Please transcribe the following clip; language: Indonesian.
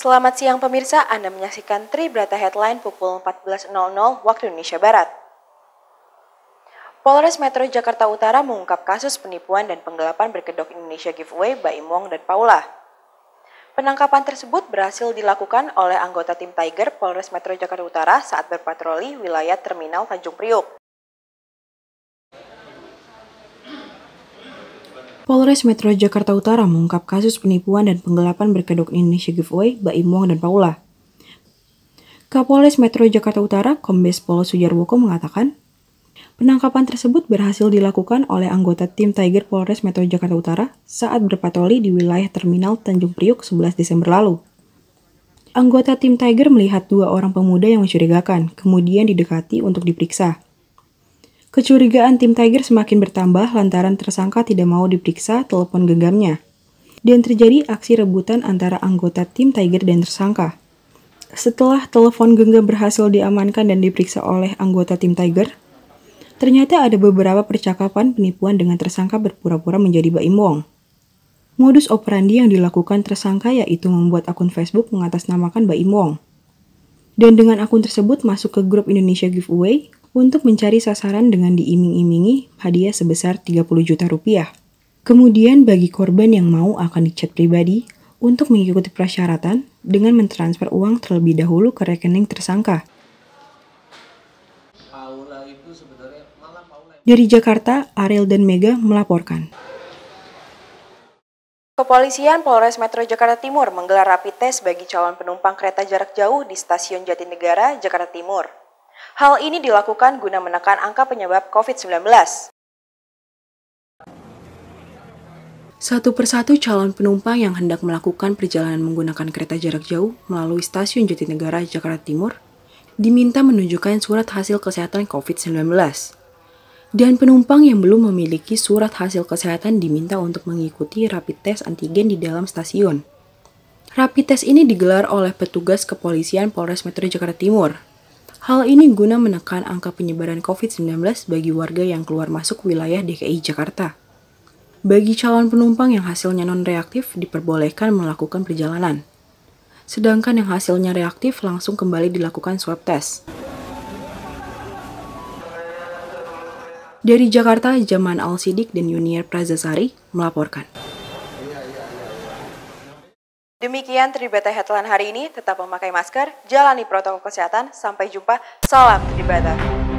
Selamat siang pemirsa, Anda menyaksikan Tri Brata Headline pukul 14.00 waktu Indonesia Barat. Polres Metro Jakarta Utara mengungkap kasus penipuan dan penggelapan berkedok Indonesia Giveaway by Imong dan Paula. Penangkapan tersebut berhasil dilakukan oleh anggota tim Tiger Polres Metro Jakarta Utara saat berpatroli wilayah Terminal Tanjung Priuk. Polres Metro Jakarta Utara mengungkap kasus penipuan dan penggelapan berkedok Indonesia Giveaway Baim Wong dan Paula. Kapolres Metro Jakarta Utara, Kombes Pol Sujarwoko mengatakan, penangkapan tersebut berhasil dilakukan oleh anggota tim Tiger Polres Metro Jakarta Utara saat berpatroli di wilayah terminal Tanjung Priuk 11 Desember lalu. Anggota tim Tiger melihat dua orang pemuda yang mencurigakan, kemudian didekati untuk diperiksa. Kecurigaan tim Tiger semakin bertambah lantaran tersangka tidak mau diperiksa telepon genggamnya. Dan terjadi aksi rebutan antara anggota tim Tiger dan tersangka. Setelah telepon genggam berhasil diamankan dan diperiksa oleh anggota tim Tiger, ternyata ada beberapa percakapan penipuan dengan tersangka berpura-pura menjadi Baim Wong. Modus operandi yang dilakukan tersangka yaitu membuat akun Facebook mengatasnamakan Baim Wong. Dan dengan akun tersebut masuk ke grup Indonesia Giveaway, untuk mencari sasaran dengan diiming-imingi hadiah sebesar 30 juta rupiah. Kemudian bagi korban yang mau akan dicat pribadi untuk mengikuti persyaratan dengan mentransfer uang terlebih dahulu ke rekening tersangka. Dari Jakarta, Ariel dan Mega melaporkan. Kepolisian Polres Metro Jakarta Timur menggelar rapid test bagi calon penumpang kereta jarak jauh di Stasiun Jatinegara, Jakarta Timur. Hal ini dilakukan guna menekan angka penyebab COVID-19. Satu persatu calon penumpang yang hendak melakukan perjalanan menggunakan kereta jarak jauh melalui stasiun Jatinegara, Jakarta Timur, diminta menunjukkan surat hasil kesehatan COVID-19. Dan penumpang yang belum memiliki surat hasil kesehatan diminta untuk mengikuti rapid test antigen di dalam stasiun. Rapid test ini digelar oleh petugas kepolisian Polres Metro Jakarta Timur Hal ini guna menekan angka penyebaran COVID-19 bagi warga yang keluar masuk wilayah DKI Jakarta. Bagi calon penumpang yang hasilnya non-reaktif diperbolehkan melakukan perjalanan. Sedangkan yang hasilnya reaktif langsung kembali dilakukan swab test. Dari Jakarta, Jaman Al-Sidik dan Yuniar Prazasari melaporkan. Demikian Tribata Headline hari ini, tetap memakai masker, jalani protokol kesehatan, sampai jumpa, salam Tribata.